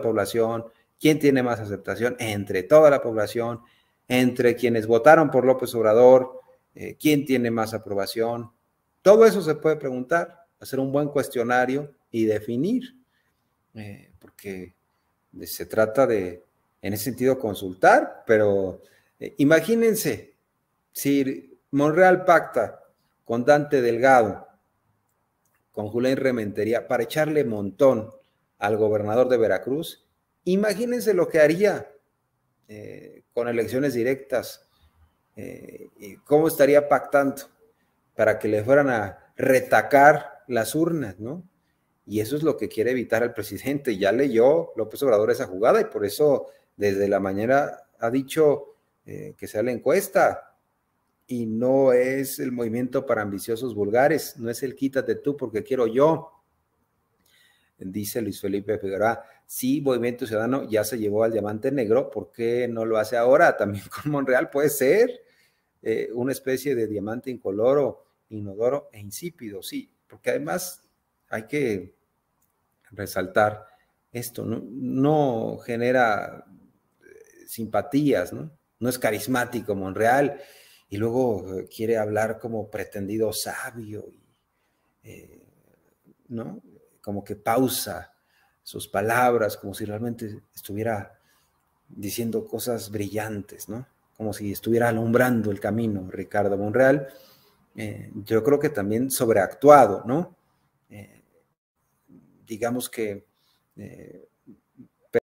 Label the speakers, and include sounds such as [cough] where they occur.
Speaker 1: población, quién tiene más aceptación entre toda la población, entre quienes votaron por López Obrador, eh, quién tiene más aprobación. Todo eso se puede preguntar, hacer un buen cuestionario y definir, eh, porque se trata de, en ese sentido, consultar, pero eh, imagínense, si Monreal pacta con Dante Delgado, con Julián Rementería, para echarle montón al gobernador de Veracruz, imagínense lo que haría eh, con elecciones directas, eh, cómo estaría pactando para que le fueran a retacar las urnas, ¿no? Y eso es lo que quiere evitar el presidente. Ya leyó López Obrador esa jugada y por eso desde la mañana ha dicho eh, que sea la encuesta y no es el movimiento para ambiciosos vulgares, no es el quítate tú porque quiero yo, dice Luis Felipe Figueroa, si Movimiento Ciudadano ya se llevó al diamante negro, ¿por qué no lo hace ahora? [laughs] También con Monreal puede ser eh, una especie de diamante incoloro, inodoro e insípido, sí, porque además hay que resaltar esto, no, genera eh, simpatías, ¿no? No es carismático Monreal y luego eh, quiere hablar como pretendido sabio, ¿no? como que pausa sus palabras, como si realmente estuviera diciendo cosas brillantes, ¿no? Como si estuviera alumbrando el camino Ricardo Monreal. Eh, yo creo que también sobreactuado, ¿no? Eh, digamos que eh,